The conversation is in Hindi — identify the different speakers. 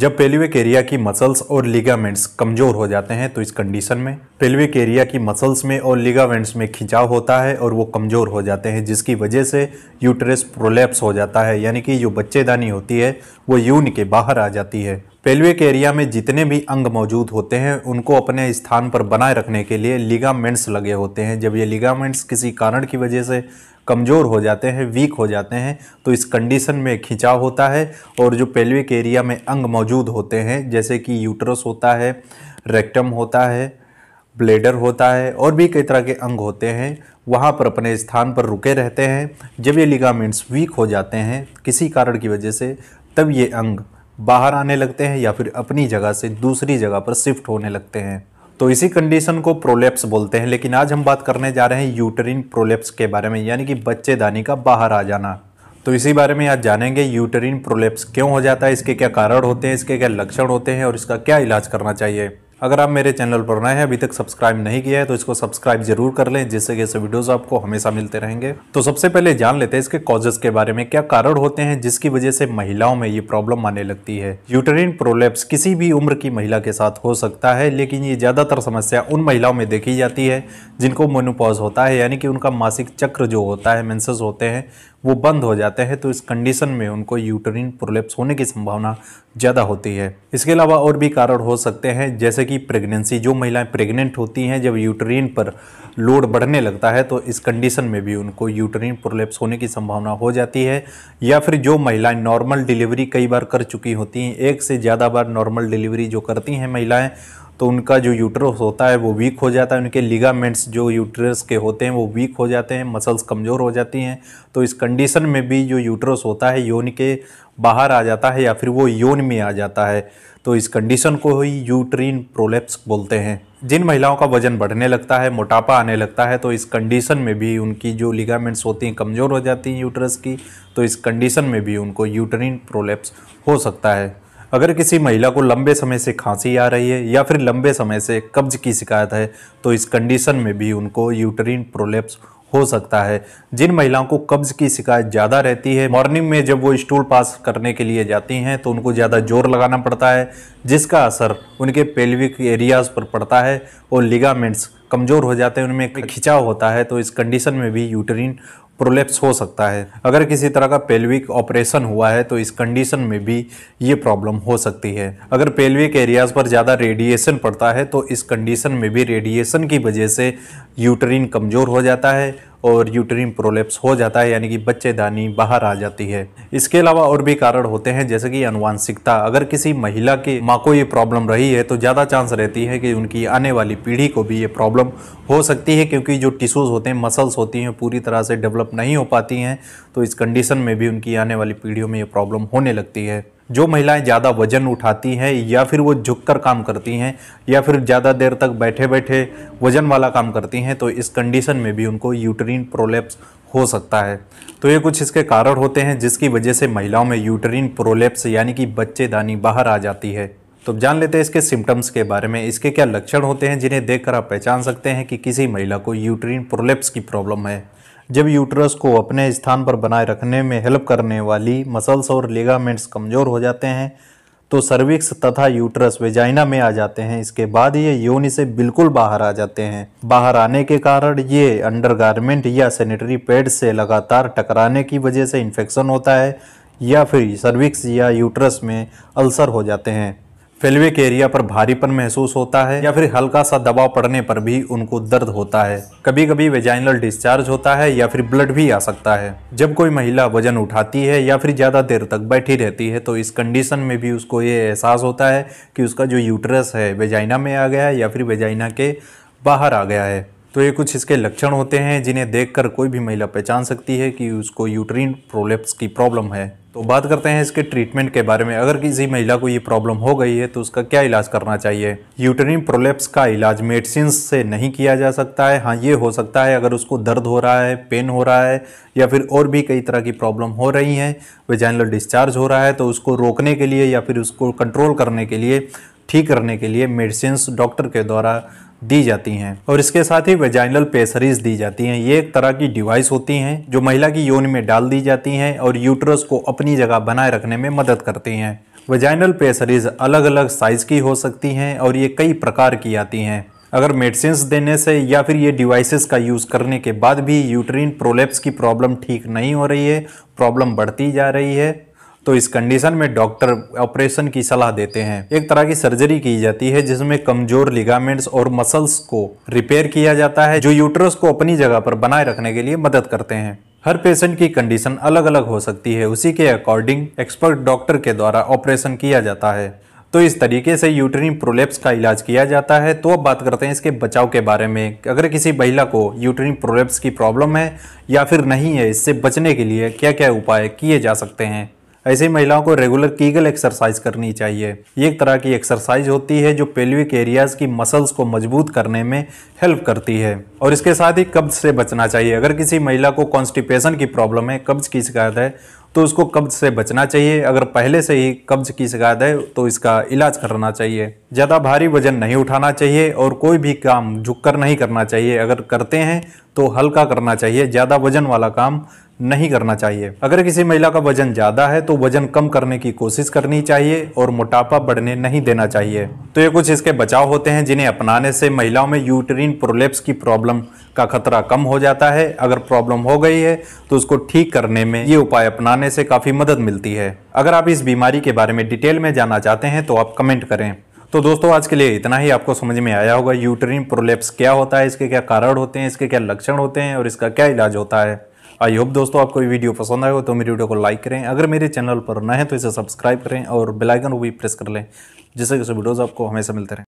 Speaker 1: जब पेल्विक एरिया की मसल्स और लिगामेंट्स कमज़ोर हो जाते हैं तो इस कंडीशन में पेल्विक एरिया की मसल्स में और लिगामेंट्स में खिंचाव होता है और वो कमज़ोर हो जाते हैं जिसकी वजह से यूटरस प्रोलेप्स हो जाता है यानी कि जो बच्चेदानी होती है वो यून के बाहर आ जाती है पेल्विक एरिया में जितने भी अंग मौजूद होते हैं उनको अपने स्थान पर बनाए रखने के लिए लिगामेंट्स लगे होते हैं जब ये लिगामेंट्स किसी कारण की वजह से कमज़ोर हो जाते हैं वीक हो जाते हैं तो इस कंडीशन में खिंचाव होता है और जो पेल्विक एरिया में अंग मौजूद होते हैं जैसे कि यूट्रस होता है रेक्टम होता है ब्लेडर होता है और भी कई तरह के अंग होते हैं वहाँ पर अपने स्थान पर रुके रहते हैं जब ये लिगामेंट्स वीक हो जाते हैं किसी कारण की वजह से तब ये अंग बाहर आने लगते हैं या फिर अपनी जगह से दूसरी जगह पर शिफ्ट होने लगते हैं तो इसी कंडीशन को प्रोलेप्स बोलते हैं लेकिन आज हम बात करने जा रहे हैं यूटरिन प्रोलेप्स के बारे में यानी कि बच्चेदानी का बाहर आ जाना तो इसी बारे में आज जानेंगे यूटरिन प्रोलेप्स क्यों हो जाता है इसके क्या कारण होते हैं इसके क्या लक्षण होते हैं और इसका क्या इलाज करना चाहिए अगर आप मेरे चैनल पर नए हैं अभी तक सब्सक्राइब नहीं किया है तो इसको सब्सक्राइब जरूर कर लें जिससे कि ऐसे वीडियोस आपको हमेशा मिलते रहेंगे तो सबसे पहले जान लेते हैं इसके कॉजेस के बारे में क्या कारण होते हैं जिसकी वजह से महिलाओं में ये प्रॉब्लम आने लगती है यूटरिन प्रोलेप्स किसी भी उम्र की महिला के साथ हो सकता है लेकिन ये ज़्यादातर समस्या उन महिलाओं में देखी जाती है जिनको मोनोपॉज होता है यानी कि उनका मासिक चक्र जो होता है मेन्स होते हैं वो बंद हो जाते हैं तो इस कंडीशन में उनको यूटरिन प्रोलेप्स होने की संभावना ज़्यादा होती है इसके अलावा और भी कारण हो सकते हैं जैसे कि प्रेगनेंसी जो महिलाएं प्रेग्नेंट होती हैं जब यूटरिन पर लोड बढ़ने लगता है तो इस कंडीशन में भी उनको यूटरिन प्रोलेप्स होने की संभावना हो जाती है या फिर जो महिलाएं नॉर्मल डिलीवरी कई बार कर चुकी होती हैं एक से ज़्यादा बार नॉर्मल डिलीवरी जो करती हैं महिलाएँ तो उनका जो यूट्रस होता है वो वीक हो जाता है उनके लिगामेंट्स जो यूट्रस के होते हैं वो वीक हो जाते हैं मसल्स कमज़ोर हो जाती हैं तो इस कंडीशन में भी जो यूट्रस होता है यौन के बाहर आ जाता है या फिर वो यौन में आ जाता है तो इस कंडीशन को ही यूट्रीन प्रोलेप्स बोलते हैं जिन महिलाओं का वजन बढ़ने लगता है मोटापा आने लगता है तो इस कंडीशन में भी उनकी जो लिगामेंट्स होती हैं कमज़ोर हो जाती हैं यूट्रस की तो इस कंडीशन में भी उनको यूट्रीन प्रोलेप्स हो सकता है अगर किसी महिला को लंबे समय से खांसी आ रही है या फिर लंबे समय से कब्ज की शिकायत है तो इस कंडीशन में भी उनको यूटरिन प्रोलेप्स हो सकता है जिन महिलाओं को कब्ज की शिकायत ज़्यादा रहती है मॉर्निंग में जब वो स्टूल पास करने के लिए जाती हैं तो उनको ज़्यादा जोर लगाना पड़ता है जिसका असर उनके पेल्विक एरियाज पर पड़ता है और लिगामेंट्स कमज़ोर हो जाते हैं उनमें खिंचाव होता है तो इस कंडीशन में भी यूटरिन प्रोलेप्स हो सकता है अगर किसी तरह का पेल्विक ऑपरेशन हुआ है तो इस कंडीशन में भी ये प्रॉब्लम हो सकती है अगर पेल्विक एरियाज पर ज़्यादा रेडिएशन पड़ता है तो इस कंडीशन में भी रेडिएशन की वजह से यूटरिन कमज़ोर हो जाता है और यूटरीन प्रोलेप्स हो जाता है यानी कि बच्चेदानी बाहर आ जाती है इसके अलावा और भी कारण होते हैं जैसे कि अनुवांशिकता अगर किसी महिला की माँ को ये प्रॉब्लम रही है तो ज़्यादा चांस रहती है कि उनकी आने वाली पीढ़ी को भी ये प्रॉब्लम हो सकती है क्योंकि जो टिश्यूज़ होते हैं मसल्स होती हैं पूरी तरह से डेवलप नहीं हो पाती हैं तो इस कंडीशन में भी उनकी आने वाली पीढ़ियों में ये प्रॉब्लम होने लगती है जो महिलाएं ज़्यादा वजन उठाती हैं या फिर वो झुककर काम करती हैं या फिर ज़्यादा देर तक बैठे बैठे वजन वाला काम करती हैं तो इस कंडीशन में भी उनको यूटरीन प्रोलेप्स हो सकता है तो ये कुछ इसके कारण होते हैं जिसकी वजह से महिलाओं में यूटरीन प्रोलेप्स यानी कि बच्चेदानी बाहर आ जाती है तो जान लेते हैं इसके सिम्टम्स के बारे में इसके क्या लक्षण होते हैं जिन्हें देखकर आप पहचान सकते हैं कि किसी महिला को यूट्रीन प्रोलेप्स की प्रॉब्लम है जब यूट्रस को अपने स्थान पर बनाए रखने में हेल्प करने वाली मसल्स और लिगामेंट्स कमज़ोर हो जाते हैं तो सर्विक्स तथा यूट्रस वेजाइना में आ जाते हैं इसके बाद ये योनि से बिल्कुल बाहर आ जाते हैं बाहर आने के कारण ये अंडरगारमेंट या सेनेटरी पैड से लगातार टकराने की वजह से इन्फेक्शन होता है या फिर सर्विक्स या यूट्रस में अल्सर हो जाते हैं फेलविक एरिया पर भारीपन महसूस होता है या फिर हल्का सा दबाव पड़ने पर भी उनको दर्द होता है कभी कभी वेजाइनल डिस्चार्ज होता है या फिर ब्लड भी आ सकता है जब कोई महिला वजन उठाती है या फिर ज़्यादा देर तक बैठी रहती है तो इस कंडीशन में भी उसको ये एहसास होता है कि उसका जो यूट्रस है वेजाइना में आ गया है या फिर वेजाइना के बाहर आ गया है तो ये कुछ इसके लक्षण होते हैं जिन्हें देखकर कोई भी महिला पहचान सकती है कि उसको यूट्रीन प्रोलेप्स की प्रॉब्लम है तो बात करते हैं इसके ट्रीटमेंट के बारे में अगर किसी महिला को ये प्रॉब्लम हो गई है तो उसका क्या इलाज करना चाहिए यूटरिन प्रोलेप्स का इलाज मेडिसिन से नहीं किया जा सकता है हाँ ये हो सकता है अगर उसको दर्द हो रहा है पेन हो रहा है या फिर और भी कई तरह की प्रॉब्लम हो रही हैं वेजाइनल डिस्चार्ज हो रहा है तो उसको रोकने के लिए या फिर उसको कंट्रोल करने के लिए ठीक करने के लिए मेडिसिन डॉक्टर के द्वारा दी जाती हैं और इसके साथ ही वेजाइनल पेसरीज दी जाती हैं ये एक तरह की डिवाइस होती हैं जो महिला की योनि में डाल दी जाती हैं और यूट्रस को अपनी जगह बनाए रखने में मदद करती हैं वेजाइनल पेसरीज अलग अलग साइज़ की हो सकती हैं और ये कई प्रकार की आती हैं अगर मेडिसिन देने से या फिर ये डिवाइसेस का यूज़ करने के बाद भी यूट्रीन प्रोलेप्स की प्रॉब्लम ठीक नहीं हो रही है प्रॉब्लम बढ़ती जा रही है तो इस कंडीशन में डॉक्टर ऑपरेशन की सलाह देते हैं एक तरह की सर्जरी की जाती है जिसमें कमजोर लिगामेंट्स और मसल्स को रिपेयर किया जाता है जो यूट्रस को अपनी जगह पर बनाए रखने के लिए मदद करते हैं हर पेशेंट की कंडीशन अलग अलग हो सकती है उसी के अकॉर्डिंग एक्सपर्ट डॉक्टर के द्वारा ऑपरेशन किया जाता है तो इस तरीके से यूट्रीन प्रोलेप्स का इलाज किया जाता है तो अब बात करते हैं इसके बचाव के बारे में अगर किसी महिला को यूट्रीन प्रोलेप्स की प्रॉब्लम है या फिर नहीं है इससे बचने के लिए क्या क्या उपाय किए जा सकते हैं ऐसे महिलाओं को रेगुलर कीगल एक्सरसाइज करनी चाहिए ये एक तरह की एक्सरसाइज होती है जो पेल्विक एरियाज की मसल्स को मजबूत करने में हेल्प करती है और इसके साथ ही कब्ज से बचना चाहिए अगर किसी महिला को कॉन्स्टिपेशन की प्रॉब्लम है कब्ज की शिकायत है तो उसको कब्ज से बचना चाहिए अगर पहले से ही कब्ज की शिकायत है तो इसका इलाज करना चाहिए ज़्यादा भारी वजन नहीं उठाना चाहिए और कोई भी काम झुककर नहीं करना चाहिए अगर करते हैं तो हल्का करना चाहिए ज़्यादा वजन वाला काम नहीं करना चाहिए अगर किसी महिला का वजन ज़्यादा है तो वजन कम करने की कोशिश करनी चाहिए और मोटापा बढ़ने नहीं देना चाहिए तो ये कुछ इसके बचाव होते हैं जिन्हें अपनाने से महिलाओं में यूटरीन प्रोलेप्स की प्रॉब्लम का खतरा कम हो जाता है अगर प्रॉब्लम हो गई है तो उसको ठीक करने में ये उपाय अपनाने से काफ़ी मदद मिलती है अगर आप इस बीमारी के बारे में डिटेल में जानना चाहते हैं तो आप कमेंट करें तो दोस्तों आज के लिए इतना ही आपको समझ में आया होगा यूटरीन प्रोलेप्स क्या होता है इसके क्या कारण होते हैं इसके क्या लक्षण होते हैं और इसका क्या इलाज होता है आई होप दोस्तों आपको ये वीडियो पसंद आए हो तो मेरी वीडियो को लाइक करें अगर मेरे चैनल पर नए हैं तो इसे सब्सक्राइब करें और बेलाइकन को भी प्रेस कर लें जिससे कि वीडियोज़ आपको हमेशा मिलते रहें